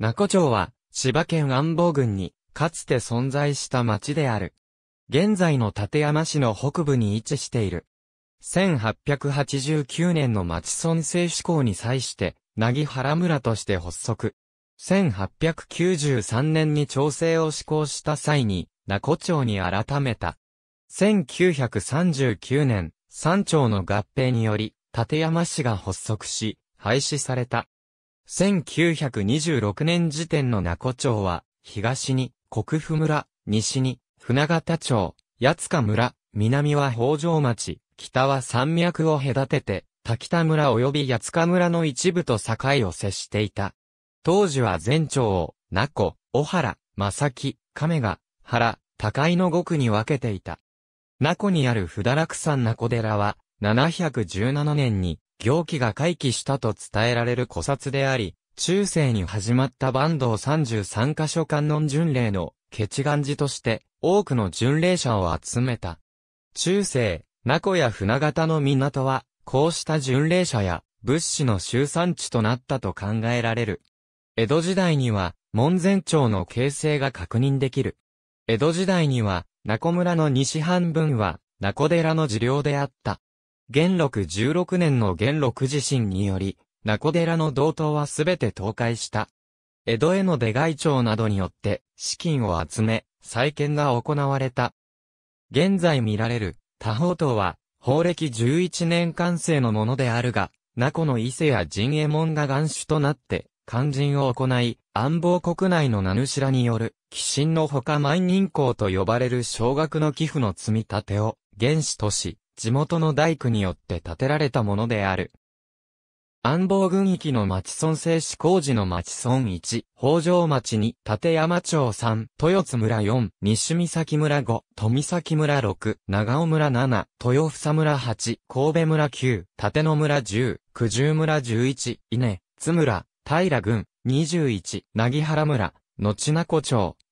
名古町は、千葉県安房郡に、かつて存在した町である。現在の立山市の北部に位置している。1889年の町村制施行に際して、なぎ原村として発足。1893年に調整を施行した際に、名古町に改めた。1939年、三町の合併により、立山市が発足し、廃止された。1926年時点の名古町は、東に国府村、西に船形町、八塚村、南は北条町、北は山脈を隔てて、滝田村及び八塚村の一部と境を接していた。当時は全町を、名古、小原、正木、亀ヶ、原、高井の5区に分けていた。名古にある札楽山名古寺は、717年に行基が回帰したと伝えられる古刹であり、中世に始まった坂東33箇所観音巡礼の決願寺として多くの巡礼者を集めた。中世、名古屋船形の港は、こうした巡礼者や物資の集散地となったと考えられる。江戸時代には、門前町の形成が確認できる。江戸時代には、名古村の西半分は、名古寺の寺寮であった。元禄16年の元禄地震により、名寺の道東はすべて倒壊した。江戸への出外町などによって資金を集め、再建が行われた。現在見られる多宝塔は、法暦11年完成のものであるが、名古の伊勢や陣右衛門が元首となって、肝心を行い、安房国内の名主らによる、寄進のほか万人公と呼ばれる少額の寄付の積み立てを、原始とし、地元の大工によって建てられたものである。安房郡域の町村製紙工事の町村1、北条町2、立山町3、豊津村4、西岬村5、富崎村6、長尾村7、豊房村8、神戸村9、立野村10、九十村11、稲、津村、平郡、21、なぎ原村、後名古町、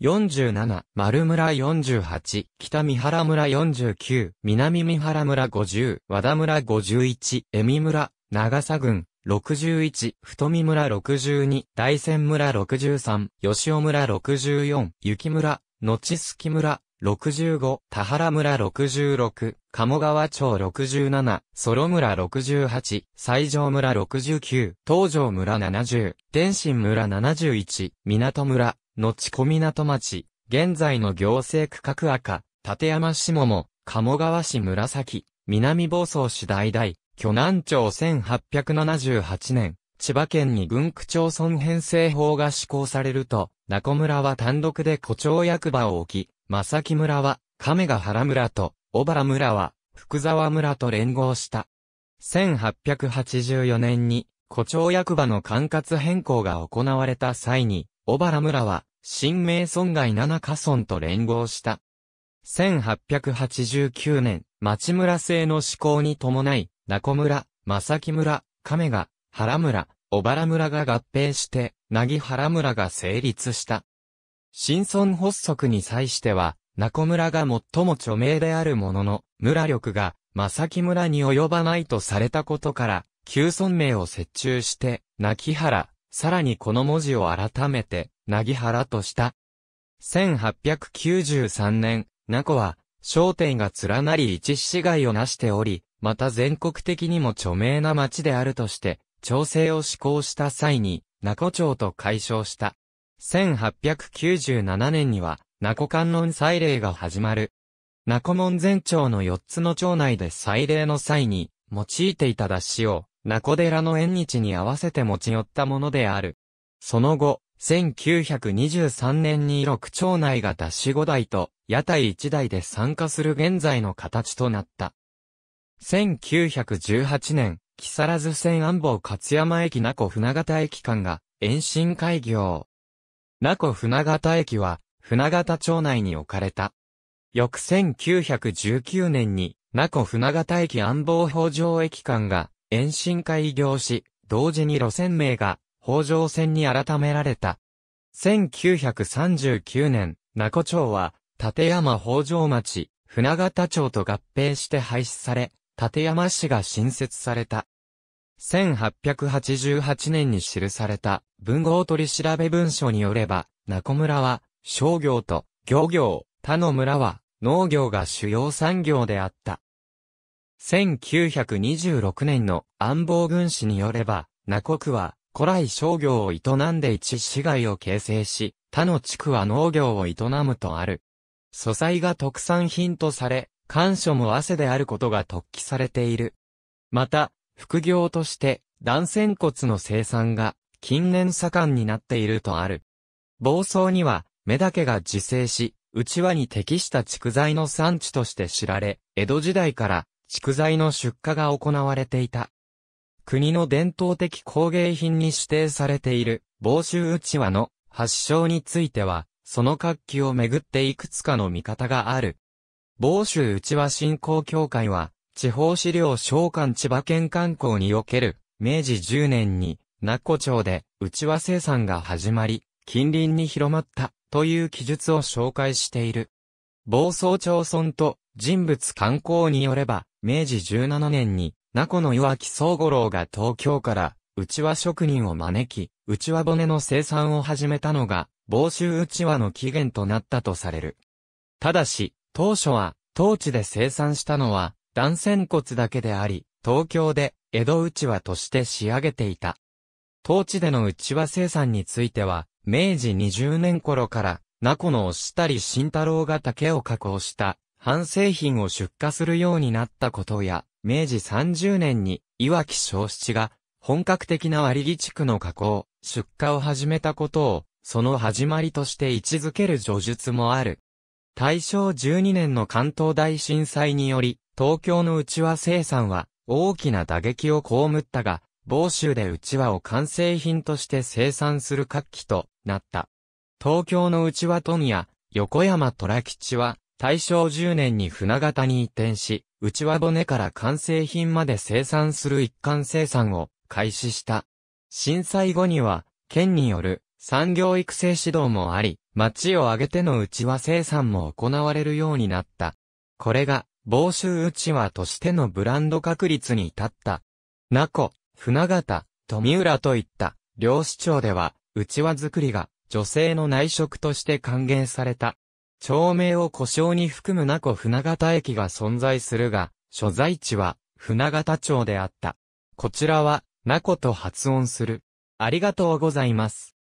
47、丸村48、北三原村49、南三原村50、和田村51、恵美村、長佐郡、61、太見村62、大仙村63、吉尾村64、雪村、後地月村、65、田原村66、鴨川町67、ソ村68、西条村69、東条村70、天津村71、港村、後小港町、現在の行政区画赤、立山下も、鴨川市紫、南房総市大大、巨南町1878年、千葉県に軍区町村編成法が施行されると、中村は単独で古町役場を置き、正木村は、亀ヶ原村と、小原村は、福沢村と連合した。1884年に、古町役場の管轄変更が行われた際に、小原村は、新名村外七カ村と連合した。1889年、町村制の施行に伴い、中村、正木村、亀賀、原村、小原村が合併して、なぎ原村が成立した。新村発足に際しては、中村が最も著名であるものの、村力が、正木村に及ばないとされたことから、旧村名を設置して、泣原、さらにこの文字を改めて、なぎはらとした。1893年、名古は、商店が連なり一市街をなしており、また全国的にも著名な町であるとして、調整を施行した際に、名古町と解消した。1897年には、名古観音祭礼が始まる。名古門前町の4つの町内で祭礼の際に、用いていた出汁を、名古寺の縁日に合わせて持ち寄ったものである。その後、1923年に六町内が脱し5台と、屋台1台で参加する現在の形となった。1918年、木更津線安房勝山駅名古船形駅間が延伸開業。名古船形駅は船形町内に置かれた。翌1919年に名古船形駅安房法上駅間が延伸開業し、同時に路線名が北条船に改められた。1939年、名古町は、立山北条町、船形町と合併して廃止され、立山市が新設された。1888年に記された文豪取調べ文書によれば、名古村は商業と漁業、他の村は農業が主要産業であった。1926年の安防軍史によれば、名古区は古来商業を営んで一市街を形成し、他の地区は農業を営むとある。素材が特産品とされ、干渉も汗であることが突起されている。また、副業として、断線骨の生産が近年盛んになっているとある。房総には、目だけが自生し、内輪に適した蓄材の産地として知られ、江戸時代から蓄材の出荷が行われていた。国の伝統的工芸品に指定されている房州内輪の発祥については、その活気をめぐっていくつかの見方がある。房州内輪振興協会は、地方資料召喚千葉県観光における、明治10年に、名古町で、内輪生産が始まり、近隣に広まった、という記述を紹介している。房総町村と人物観光によれば、明治17年に、コの岩木総五郎が東京から、うちわ職人を招き、うちわ骨の生産を始めたのが、房州うちわの起源となったとされる。ただし、当初は、当地で生産したのは、断線骨だけであり、東京で、江戸うちわとして仕上げていた。当地でのうちわ生産については、明治20年頃から、ナコの押したり慎太郎が竹を加工した、半製品を出荷するようになったことや、明治30年に、いわき小七が、本格的な割木地区の加工、出荷を始めたことを、その始まりとして位置づける叙述もある。大正12年の関東大震災により、東京の内輪生産は、大きな打撃を被ったが、房州で内輪を完成品として生産する活気となった。東京の内輪富屋、横山虎吉は、大正10年に船形に移転し、内輪骨から完成品まで生産する一貫生産を開始した。震災後には、県による産業育成指導もあり、町を挙げての内輪生産も行われるようになった。これが、房州内輪としてのブランド確立に至った。名古、船形、富浦といった漁師町では、内輪作りが女性の内職として歓迎された。町名を故障に含む名古船形駅が存在するが、所在地は船形町であった。こちらは、名古と発音する。ありがとうございます。